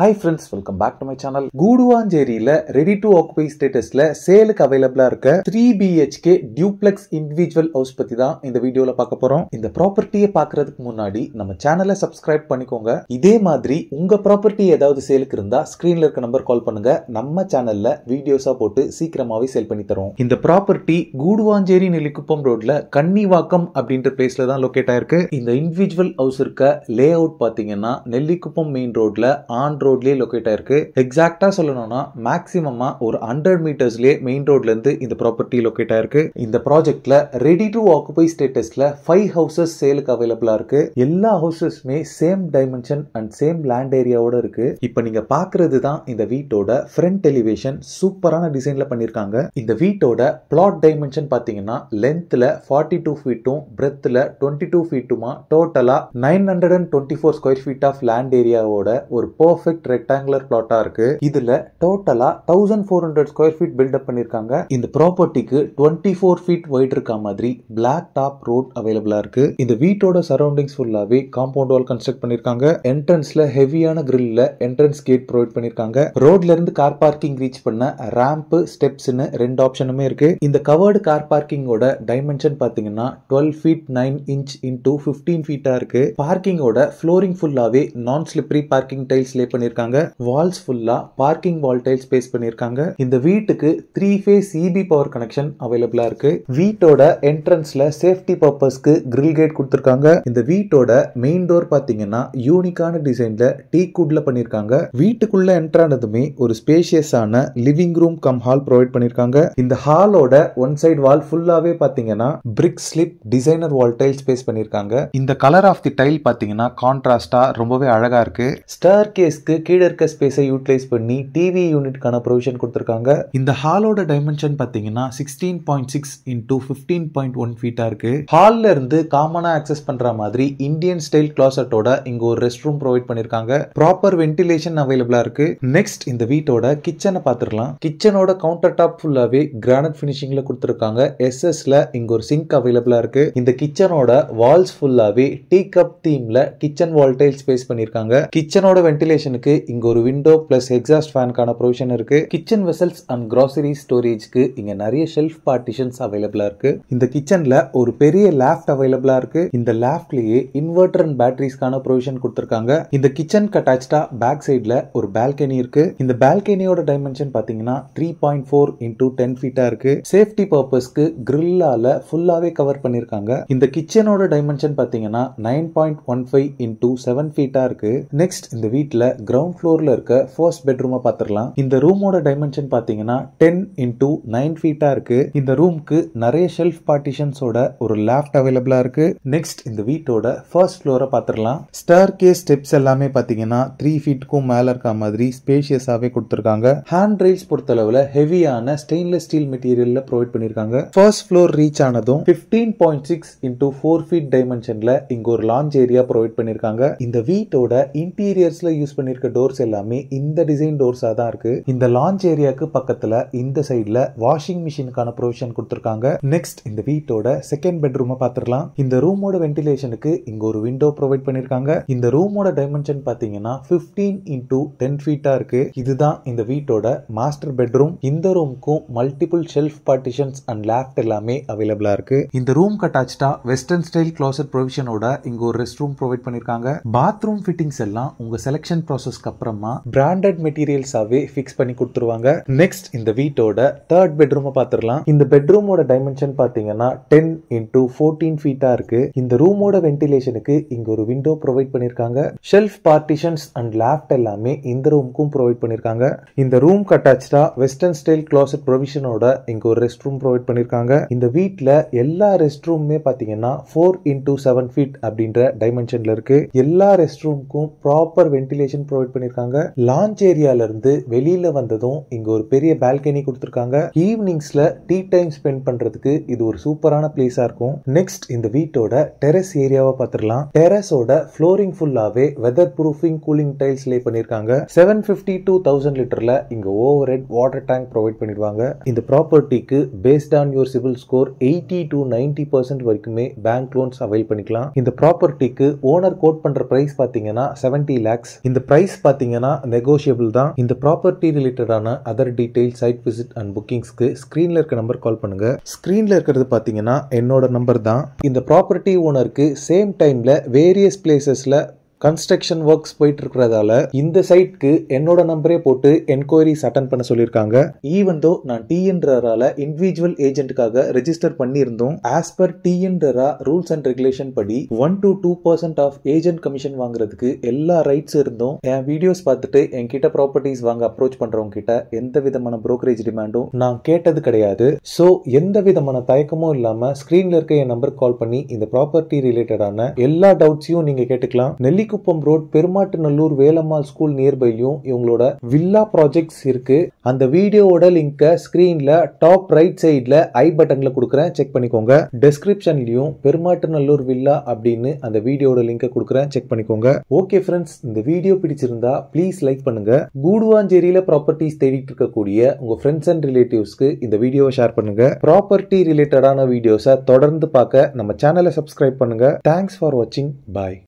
hi friends welcome back to my channel கூடுவாஞ்சேரியில் ready to occupy ஸ்டேட்டஸில் சேலுக்கு அவைலபிளாக இருக்க three BHK duplex individual house பற்றி தான் இந்த வீடியோவில் பார்க்க போகிறோம் இந்த ப்ராப்பர்ட்டியை பார்க்கறதுக்கு முன்னாடி நம்ம சேனலை சப்ஸ்கிரைப் பண்ணிக்கோங்க இதே மாதிரி உங்கள் ப்ராப்பர்ட்டி ஏதாவது சேலுக்கு இருந்தால் ஸ்க்ரீனில் இருக்க நம்பர் கால் பண்ணுங்கள் நம்ம சேனலில் வீடியோஸாக போட்டு சீக்கிரமாகவே சேல் பண்ணி தரோம் இந்த ப்ராப்பர்ட்டி கூடுவாஞ்சேரி நெல்லிக்குப்பம் ரோட்டில் கன்னிவாக்கம் அப்படின்ற பிளேஸில் தான் லொக்கேட் ஆயிருக்கு இந்த இண்டிவிஜுவல் ஹவுஸ் இருக்க லே அவுட் பார்த்தீங்கன்னா நெல்லிக்குப்பம் மெயின் ரோட்டில் ஆண்ட்ரோ ரோட்லேயே லொக்கேட் ஆயிருக்கு எக்ஸாக்டா சொல்லணும்னா மேக்சிமமா ஒரு ஹண்ட்ரட் மீட்டர்ஸ்லேயே மெயின் ரோட்ல இருந்து இந்த ப்ராப்பர்ட்டி லொக்கேட் ஆயிருக்கு இந்த ப்ராஜெக்ட்ல ரெடி டு ஆக்குபை ஸ்டேட்டஸ்ல ஃபைவ் ஹவுசஸ் சேலுக்கு அவைலபிளா இருக்கு எல்லா ஹவுசஸ்மே same dimension and same land ஏரியாவோட இருக்கு இப்போ நீங்க பாக்குறது தான் இந்த வீட்டோட ஃப்ரண்ட் எலிவேஷன் சூப்பரான டிசைன்ல பண்ணியிருக்காங்க இந்த வீட்டோட பிளாட் டைமென்ஷன் பார்த்தீங்கன்னா லென்த்ல ஃபார்ட்டி டூ ஃபீட்டும் பிரெத்ல டுவெண்ட்டி டூ ஃபீட்டுமா டோட்டலா nine hundred and twenty four square feet of land ஏரியாவோட ஒரு பர்ஃபெக்ட் பர்ஃபெக்ட் ரெக்டாங்குலர் பிளாட்டா இருக்கு இதுல டோட்டலா thousand four hundred square feet built up பண்ணிருக்காங்க இந்த ப்ராப்பர்ட்டிக்கு டுவெண்ட்டி ஃபோர் ஃபீட் ஒயிட் இருக்க மாதிரி பிளாக் டாப் ரோட் அவைலபிளா இருக்கு இந்த வீட்டோட சரௌண்டிங்ஸ் ஃபுல்லாவே காம்பவுண்ட் வால் கன்ஸ்ட்ரக்ட் பண்ணிருக்காங்க என்ட்ரன்ஸ்ல ஹெவியான கிரில்ல என்ட்ரன்ஸ் கேட் ப்ரொவைட் பண்ணிருக்காங்க ரோட்ல இருந்து கார் பார்க்கிங் ரீச் பண்ண ரேம்ப் ஸ்டெப்ஸ்னு ரெண்டு ஆப்ஷனுமே இருக்கு இந்த கவர்டு கார் பார்க்கிங்கோட டைமென்ஷன் பாத்தீங்கன்னா twelve feet nine inch into fifteen ஃபீட்டா இருக்கு பார்க்கிங்கோட ஃப்ளோரிங் ஃபுல்லாவே நான் ஸ்லிப்ரி பார்க்கிங் டைல்ஸ் லே பண்ணி பண்ணியிருக்காங்க வால்ஸ் ஃபுல்லாக பார்க்கிங் வால் டைல்ஸ் பேஸ் பண்ணியிருக்காங்க இந்த வீட்டுக்கு three phase CB power connection அவைலபிளாக இருக்கு வீட்டோட என்ட்ரன்ஸில் சேஃப்டி பர்பஸ்க்கு கிரில் கேட் கொடுத்துருக்காங்க இந்த வீட்டோட மெயின் டோர் பார்த்தீங்கன்னா யூனிக்கான டிசைனில் டீ குட்ல பண்ணியிருக்காங்க வீட்டுக்குள்ள என்ட்ரானதுமே ஆனதுமே ஒரு ஸ்பேஷியஸான living room cum hall provide பண்ணியிருக்காங்க இந்த ஹாலோட ஒன் சைடு வால் ஃபுல்லாகவே பார்த்தீங்கன்னா brick slip designer wall tiles பேஸ் பண்ணியிருக்காங்க இந்த கலர் ஆஃப் தி டைல் பார்த்தீங்கன்னா கான்ட்ராஸ்டாக ரொம்பவே அழகாக இருக்கு ஸ்டர் கேஸ்க்கு கீழே இருக்க ஸ்பேஸை யூட்டிலைஸ் பண்ணி டிவி யூனிட்கான ப்ரொவிஷன் கொடுத்துருக்காங்க இந்த ஹாலோட டைமென்ஷன் பார்த்தீங்கன்னா sixteen point six into fifteen point one ஃபீட்டாக இருக்கு ஹாலில் இருந்து காமனாக ஆக்சஸ் பண்ணுற மாதிரி இந்தியன் ஸ்டைல் கிளாசட்டோட இங்கே ஒரு ரெஸ்ட் ரூம் ப்ரொவைட் பண்ணியிருக்காங்க ப்ராப்பர் வென்டிலேஷன் அவைலபிளாக இருக்கு நெக்ஸ்ட் இந்த வீட்டோட கிச்சனை பார்த்துடலாம் கிச்சனோட கவுண்டர் டாப் ஃபுல்லாகவே கிரானட் ஃபினிஷிங்கில் கொடுத்துருக்காங்க எஸ்எஸ்ல இங்கே ஒரு சிங்க் அவைலபிளாக இருக்கு இந்த கிச்சனோட வால்ஸ் ஃபுல்லாகவே டீ கப் தீமில் கிச்சன் வால்டைல் ஸ்பேஸ் பண்ணியிருக்காங்க கிச்சனோட வென்டிலேஷன் ஆப்ஷனுக்கு இங்கே ஒரு விண்டோ ப்ளஸ் எக்ஸாஸ்ட் ஃபேனுக்கான ப்ரொவிஷன் இருக்கு கிச்சன் வெசல்ஸ் அண்ட் கிராசரி ஸ்டோரேஜ்க்கு இங்கே நிறைய ஷெல்ஃப் பார்ட்டிஷன்ஸ் அவைலபிளாக இருக்கு இந்த கிச்சனில் ஒரு பெரிய லேஃப்ட் அவைலபிளாக இருக்கு இந்த லேஃப்ட்லேயே இன்வெர்டர் அண்ட் பேட்டரிஸ்க்கான ப்ரொவிஷன் கொடுத்துருக்காங்க இந்த கிச்சன் அட்டாச்சா பேக் சைடில் ஒரு பால்கனி இருக்கு இந்த பால்கனியோட டைமென்ஷன் பார்த்தீங்கன்னா three point four into ten ஃபீட்டாக இருக்கு சேஃப்டி பர்பஸ்க்கு கிரில்லால ஃபுல்லாகவே கவர் பண்ணியிருக்காங்க இந்த கிச்சனோட டைமென்ஷன் பார்த்தீங்கன்னா nine point one five into seven ஃபீட்டாக இருக்கு நெக்ஸ்ட் இந்த வீட்டில் கிரவுண்ட் ஃப்ளோரில் இருக்க ஃபர்ஸ்ட் பெட்ரூமை பார்த்துடலாம் இந்த ரூமோட டைமென்ஷன் பார்த்தீங்கன்னா டென் இன்டூ நைன் ஃபீட்டாக இருக்கு இந்த ரூம்க்கு நிறைய ஷெல்ஃப் பார்ட்டிஷன்ஸோட ஒரு லேஃப்ட் அவைலபிளாக இருக்கு நெக்ஸ்ட் இந்த வீட்டோட ஃபர்ஸ்ட் ஃப்ளோரை பார்த்துடலாம் ஸ்டார் கே ஸ்டெப்ஸ் எல்லாமே பார்த்தீங்கன்னா த்ரீ ஃபீட்டுக்கும் மேலே இருக்க மாதிரி ஸ்பேஷியஸாகவே கொடுத்துருக்காங்க ஹேண்ட் ரெயில்ஸ் பொறுத்தளவில் ஹெவியான ஸ்டெயின்லெஸ் ஸ்டீல் மெட்டீரியலில் ப்ரொவைட் பண்ணியிருக்காங்க ஃபர்ஸ்ட் ஃப்ளோர் ரீச் ஆனதும் fifteen point six into four feet டைமென்ஷனில் இங்கே ஒரு லான்ச் ஏரியா ப்ரொவைட் பண்ணியிருக்காங்க இந்த வீட்டோட இன்டீரியர்ஸில் யூஸ் பண்ணியிருக்காங்க இருக்க டோர்ஸ் எல்லாமே இந்த டிசைன் டோர்ஸாக தான் இருக்கு இந்த லான்ச் ஏரியாவுக்கு பக்கத்தில் இந்த சைடில் வாஷிங் மிஷினுக்கான ப்ரொவிஷன் கொடுத்துருக்காங்க நெக்ஸ்ட் இந்த வீட்டோட செகண்ட் பெட்ரூமை பார்த்துடலாம் இந்த ரூமோட வென்டிலேஷனுக்கு இங்கே ஒரு விண்டோ ப்ரொவைட் பண்ணியிருக்காங்க இந்த ரூமோட டைமென்ஷன் பார்த்தீங்கன்னா ஃபிஃப்டீன் இன்டூ டென் ஃபீட்டாக இருக்கு இதுதான் இந்த வீட்டோட மாஸ்டர் பெட்ரூம் இந்த ரூமுக்கும் multiple shelf partitions and loft எல்லாமே அவைலபிளாக இருக்கு இந்த ரூம் கட்டாச்சா வெஸ்டர்ன் ஸ்டைல் க்ளோசட் ப்ரொவிஷனோட இங்கே ஒரு ரெஸ்ட் ரூம் ப்ரொவைட் பண்ணியிருக்காங்க பாத்ரூம் ஃபிட்டிங்ஸ் எல்லாம் உங்கள் செலெக்ஷன் ப்ராசஸ் ப்ராசஸ்க்கு அப்புறமா பிராண்டட் மெட்டீரியல்ஸாவே ஃபிக்ஸ் பண்ணி கொடுத்துருவாங்க நெக்ஸ்ட் இந்த வீட்டோட தேர்ட் பெட்ரூமை பார்த்துடலாம் இந்த பெட்ரூமோட டைமென்ஷன் பார்த்தீங்கன்னா டென் இன்டூ ஃபோர்டீன் ஃபீட்டா இருக்கு இந்த ரூமோட வென்டிலேஷனுக்கு இங்க ஒரு விண்டோ ப்ரொவைட் பண்ணிருக்காங்க ஷெல்ஃப் பார்ட்டிஷன்ஸ் அண்ட் லேஃப்ட் எல்லாமே இந்த ரூமுக்கும் ப்ரொவைட் பண்ணிருக்காங்க இந்த ரூம் கட்டாச்சா வெஸ்டர்ன் ஸ்டைல் கிளாசட் ப்ரொவிஷனோட இங்க ஒரு ரெஸ்ட் ரூம் ப்ரொவைட் பண்ணிருக்காங்க இந்த வீட்டுல எல்லா ரெஸ்ட் ரூமுமே பார்த்தீங்கன்னா ஃபோர் இன்டூ செவன் ஃபீட் அப்படின்ற டைமென்ஷன்ல இருக்கு எல்லா ரெஸ்ட் ரூமுக்கும் ப்ராப்பர் வென்டிலேஷன் ப்ரொவைட் பண்ணிருக்காங்க லான்ச் ஏரியால இருந்து வெளியில வந்ததும் இங்கே ஒரு பெரிய பால்கனி கொடுத்துருக்காங்க ஈவினிங்ஸில் டீ டைம் ஸ்பெண்ட் பண்றதுக்கு இது ஒரு சூப்பரான பிளேஸாக இருக்கும் நெக்ஸ்ட் இந்த வீட்டோட டெரஸ் ஏரியாவை பார்த்துடலாம் டெரஸோட ஃப்ளோரிங் ஃபுல்லாகவே weather proofing cooling tiles lay பண்ணிருக்காங்க செவன் ஃபிஃப்டி டூ தௌசண்ட் லிட்டரில் இங்கே overhead water tank provide பண்ணிடுவாங்க இந்த ப்ராப்பர்ட்டிக்கு based on your CIBIL score eighty to ninety percent வரைக்குமே பேங்க் லோன்ஸ் அவைல் பண்ணிக்கலாம் இந்த ப்ராப்பர்ட்டிக்கு ஓனர் கோட் பண்ணுற ப்ரைஸ் பார்த்தீங்கன்னா செவன்டி லேக்ஸ் இந்த ப்ரைஸ் ப்ரைஸ் பார்த்தீங்கன்னா நெகோஷியபிள் தான் இந்த ப்ராப்பர்ட்டி ரிலேட்டடான other detail site visit and புக்கிங்ஸ்க்கு ஸ்க்ரீனில் இருக்க நம்பர் கால் பண்ணுங்க ஸ்க்ரீனில் இருக்கிறது பார்த்தீங்கன்னா என்னோட நம்பர் தான் இந்த ப்ராப்பர்ட்டி ஓனருக்கு சேம் டைமில் வேரியஸ் பிளேசஸில் கன்ஸ்ட்ரக்ஷன் ஒர்க்ஸ் போயிட்டு இருக்கிறதால இந்த சைட்க்கு என்னோட நம்பரே போட்டு என்கொயரிஸ் அட்டன் பண்ண சொல்லியிருக்காங்க ஈவன் தோ நான் டிஎன்ஆரால இண்டிவிஜுவல் ஏஜென்ட்டுக்காக ரெஜிஸ்டர் பண்ணியிருந்தோம் ஆஸ் பர் டிஎன்ஆரா ரூல்ஸ் அண்ட் ரெகுலேஷன் படி one to two percent of agent commission வாங்குறதுக்கு எல்லா ரைட்ஸ் இருந்தும் என் வீடியோஸ் பார்த்துட்டு என்கிட்ட ப்ராப்பர்ட்டிஸ் வாங்க அப்ரோச் பண்றவங்க கிட்ட எந்த விதமான ப்ரோக்கரேஜ் டிமாண்டும் நான் கேட்டது கிடையாது ஸோ எந்த விதமான தயக்கமும் இல்லாம ஸ்கிரீன்ல இருக்க என் நம்பர் கால் பண்ணி இந்த ப்ராப்பர்ட்டி ரிலேட்டடான எல்லா டவுட்ஸையும் நீங்க கேட்டுக்கலாம் நெல்லி ரெட்டிக்குப்பம் ரோட் பெருமாட்டுநல்லூர் வேலம்மாள் ஸ்கூல் நியர்பைலையும் இவங்களோட வில்லா ப்ராஜெக்ட்ஸ் இருக்கு அந்த வீடியோவோட லிங்கை ஸ்க்ரீனில் டாப் ரைட் சைடில் ஐ பட்டனில் கொடுக்குறேன் செக் பண்ணிக்கோங்க டெஸ்கிரிப்ஷன்லையும் பெருமாட்டுநல்லூர் வில்லா அப்படின்னு அந்த வீடியோட லிங்கை கொடுக்குறேன் செக் பண்ணிக்கோங்க ஓகே ஃப்ரெண்ட்ஸ் இந்த வீடியோ பிடிச்சிருந்தா ப்ளீஸ் லைக் பண்ணுங்க கூடுவாஞ்சேரியில் ப்ராப்பர்ட்டிஸ் தேடிட்டு இருக்கக்கூடிய உங்க ஃப்ரெண்ட்ஸ் அண்ட் ரிலேட்டிவ்ஸ்க்கு இந்த வீடியோவை ஷேர் பண்ணுங்க ப்ராப்பர்ட்டி ரிலேட்டடான வீடியோஸை தொடர்ந்து பார்க்க நம்ம சேனலை சப்ஸ்கிரைப் பண்ணுங்க தேங்க்ஸ் ஃபார் வாட்சிங் பாய்